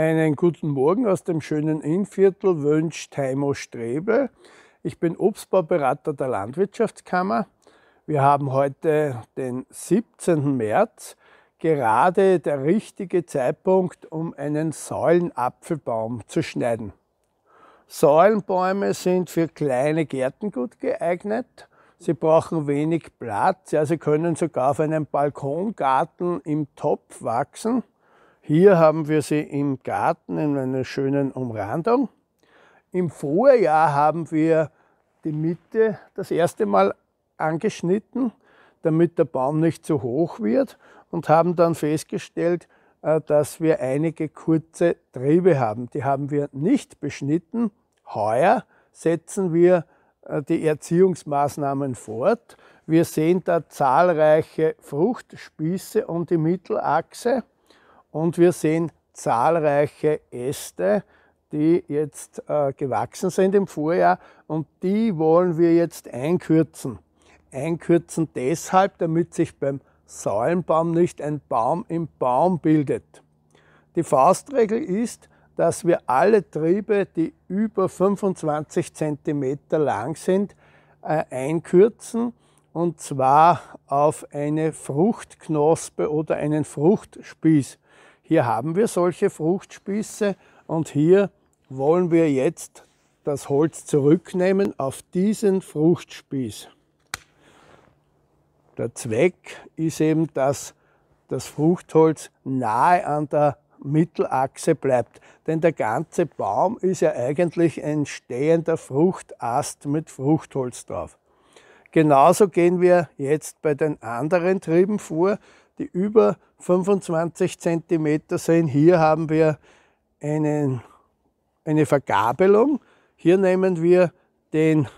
Einen guten Morgen aus dem schönen Innviertel wünscht Heimo Strebe. Ich bin Obstbauberater der Landwirtschaftskammer. Wir haben heute den 17. März, gerade der richtige Zeitpunkt, um einen Säulenapfelbaum zu schneiden. Säulenbäume sind für kleine Gärten gut geeignet. Sie brauchen wenig Platz, ja, sie können sogar auf einem Balkongarten im Topf wachsen. Hier haben wir sie im Garten in einer schönen Umrandung. Im Vorjahr haben wir die Mitte das erste Mal angeschnitten, damit der Baum nicht zu hoch wird und haben dann festgestellt, äh, dass wir einige kurze Triebe haben. Die haben wir nicht beschnitten. Heuer setzen wir äh, die Erziehungsmaßnahmen fort. Wir sehen da zahlreiche Fruchtspieße um die Mittelachse und wir sehen zahlreiche Äste, die jetzt äh, gewachsen sind im Vorjahr und die wollen wir jetzt einkürzen. Einkürzen deshalb, damit sich beim Säulenbaum nicht ein Baum im Baum bildet. Die Faustregel ist, dass wir alle Triebe, die über 25 cm lang sind, äh, einkürzen und zwar auf eine Fruchtknospe oder einen Fruchtspieß hier haben wir solche Fruchtspieße und hier wollen wir jetzt das Holz zurücknehmen auf diesen Fruchtspieß. Der Zweck ist eben, dass das Fruchtholz nahe an der Mittelachse bleibt. Denn der ganze Baum ist ja eigentlich ein stehender Fruchtast mit Fruchtholz drauf. Genauso gehen wir jetzt bei den anderen Trieben vor die über 25 cm sind. Hier haben wir einen, eine Vergabelung. Hier nehmen wir den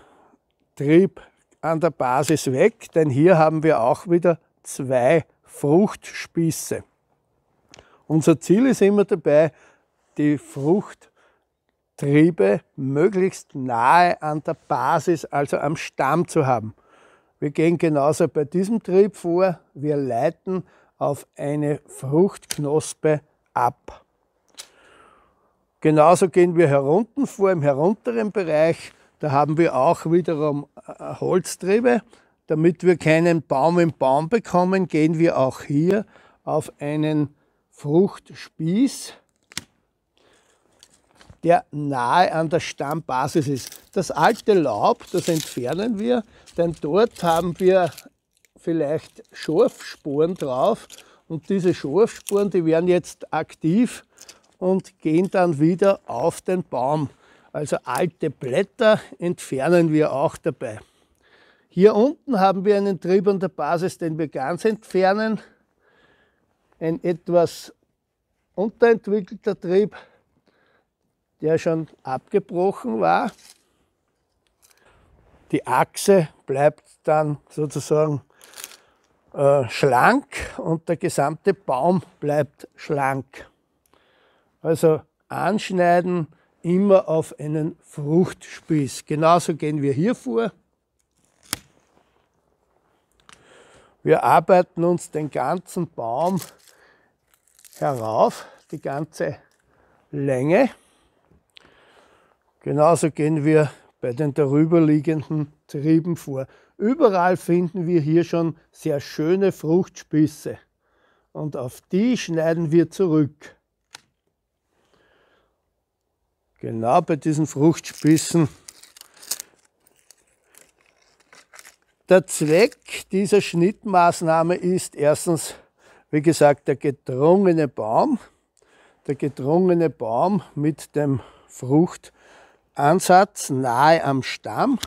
Trieb an der Basis weg, denn hier haben wir auch wieder zwei Fruchtspieße. Unser Ziel ist immer dabei, die Fruchttriebe möglichst nahe an der Basis, also am Stamm zu haben. Wir gehen genauso bei diesem Trieb vor. Wir leiten auf eine Fruchtknospe ab. Genauso gehen wir herunten vor, im herunteren Bereich. Da haben wir auch wiederum äh, Holztriebe. Damit wir keinen Baum im Baum bekommen, gehen wir auch hier auf einen Fruchtspieß der nahe an der Stammbasis ist. Das alte Laub, das entfernen wir, denn dort haben wir vielleicht Schorfspuren drauf und diese Schorfspuren, die werden jetzt aktiv und gehen dann wieder auf den Baum. Also alte Blätter entfernen wir auch dabei. Hier unten haben wir einen Trieb an der Basis, den wir ganz entfernen. Ein etwas unterentwickelter Trieb der schon abgebrochen war. Die Achse bleibt dann sozusagen äh, schlank und der gesamte Baum bleibt schlank. Also anschneiden immer auf einen Fruchtspieß. Genauso gehen wir hier vor. Wir arbeiten uns den ganzen Baum herauf, die ganze Länge. Genauso gehen wir bei den darüberliegenden Trieben vor. Überall finden wir hier schon sehr schöne Fruchtspisse und auf die schneiden wir zurück. Genau bei diesen Fruchtspissen. Der Zweck dieser Schnittmaßnahme ist erstens, wie gesagt, der gedrungene Baum. Der gedrungene Baum mit dem Frucht Ansatz nahe am Stamm.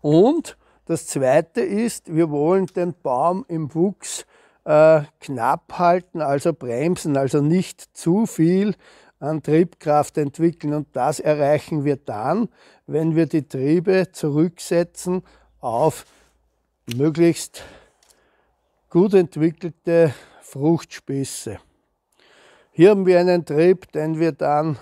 Und das zweite ist, wir wollen den Baum im Wuchs äh, knapp halten, also bremsen, also nicht zu viel an Triebkraft entwickeln. Und das erreichen wir dann, wenn wir die Triebe zurücksetzen auf möglichst gut entwickelte Fruchtspieße. Hier haben wir einen Trieb, den wir dann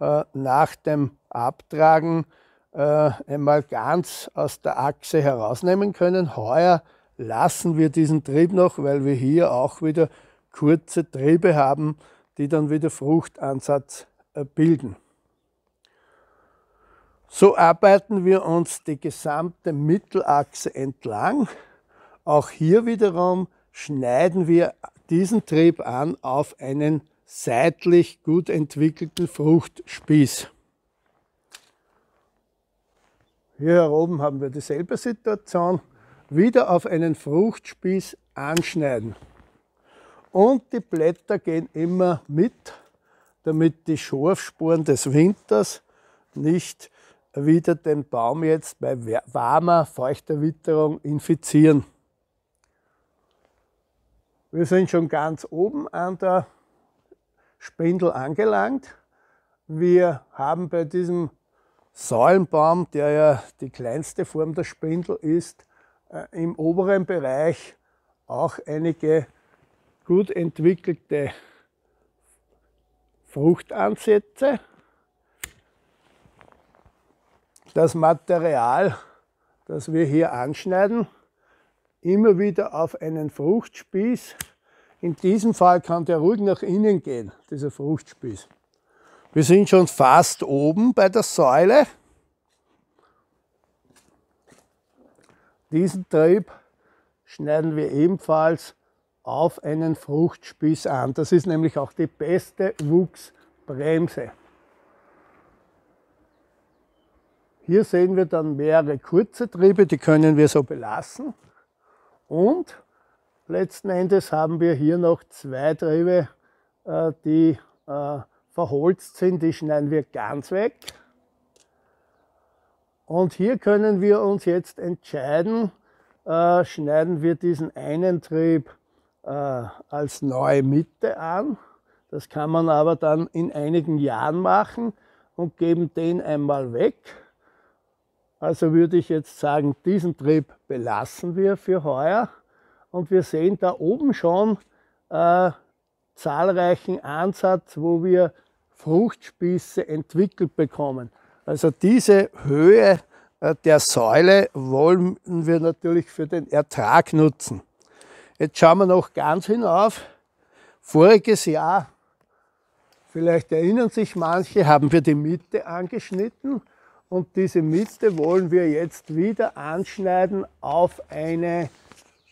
äh, nach dem Abtragen äh, einmal ganz aus der Achse herausnehmen können. Heuer lassen wir diesen Trieb noch, weil wir hier auch wieder kurze Triebe haben, die dann wieder Fruchtansatz äh, bilden. So arbeiten wir uns die gesamte Mittelachse entlang. Auch hier wiederum schneiden wir diesen Trieb an auf einen seitlich gut entwickelten Fruchtspieß. Hier oben haben wir dieselbe Situation. Wieder auf einen Fruchtspieß anschneiden. Und die Blätter gehen immer mit, damit die Schorfspuren des Winters nicht wieder den Baum jetzt bei warmer, feuchter Witterung infizieren. Wir sind schon ganz oben an der Spindel angelangt. Wir haben bei diesem Säulenbaum, der ja die kleinste Form der Spindel ist, äh, im oberen Bereich auch einige gut entwickelte Fruchtansätze. Das Material, das wir hier anschneiden, immer wieder auf einen Fruchtspieß in diesem Fall kann der ruhig nach innen gehen, dieser Fruchtspieß. Wir sind schon fast oben bei der Säule. Diesen Trieb schneiden wir ebenfalls auf einen Fruchtspieß an. Das ist nämlich auch die beste Wuchsbremse. Hier sehen wir dann mehrere kurze Triebe, die können wir so belassen. Und Letzten Endes haben wir hier noch zwei Triebe, äh, die äh, verholzt sind, die schneiden wir ganz weg. Und hier können wir uns jetzt entscheiden, äh, schneiden wir diesen einen Trieb als neue Mitte an. Das kann man aber dann in einigen Jahren machen und geben den einmal weg. Also würde ich jetzt sagen, diesen Trieb belassen wir für heuer. Und wir sehen da oben schon äh, zahlreichen Ansatz, wo wir Fruchtspieße entwickelt bekommen. Also diese Höhe äh, der Säule wollen wir natürlich für den Ertrag nutzen. Jetzt schauen wir noch ganz hinauf. Voriges Jahr, vielleicht erinnern sich manche, haben wir die Mitte angeschnitten und diese Mitte wollen wir jetzt wieder anschneiden auf eine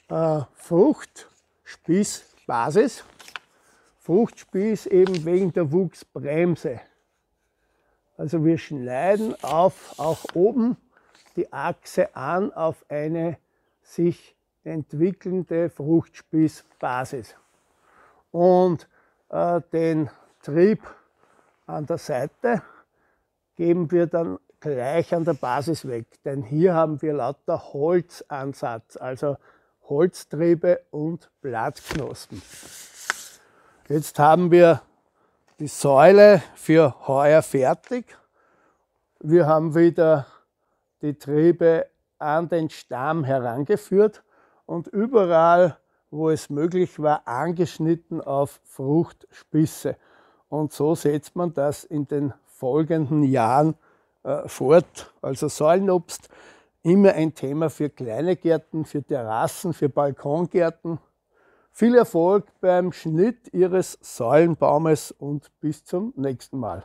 äh, Fruchtspießbasis. Fruchtspieß eben wegen der Wuchsbremse. Also wir schneiden auf, auch oben die Achse an auf eine sich entwickelnde Fruchtspießbasis. Und äh, den Trieb an der Seite geben wir dann gleich an der Basis weg. Denn hier haben wir lauter Holzansatz, also Holztriebe und Blattknospen. Jetzt haben wir die Säule für heuer fertig. Wir haben wieder die Triebe an den Stamm herangeführt und überall, wo es möglich war, angeschnitten auf Fruchtspisse. Und so setzt man das in den folgenden Jahren äh, fort. Also Säulenobst immer ein Thema für kleine Gärten, für Terrassen, für Balkongärten. Viel Erfolg beim Schnitt Ihres Säulenbaumes und bis zum nächsten Mal.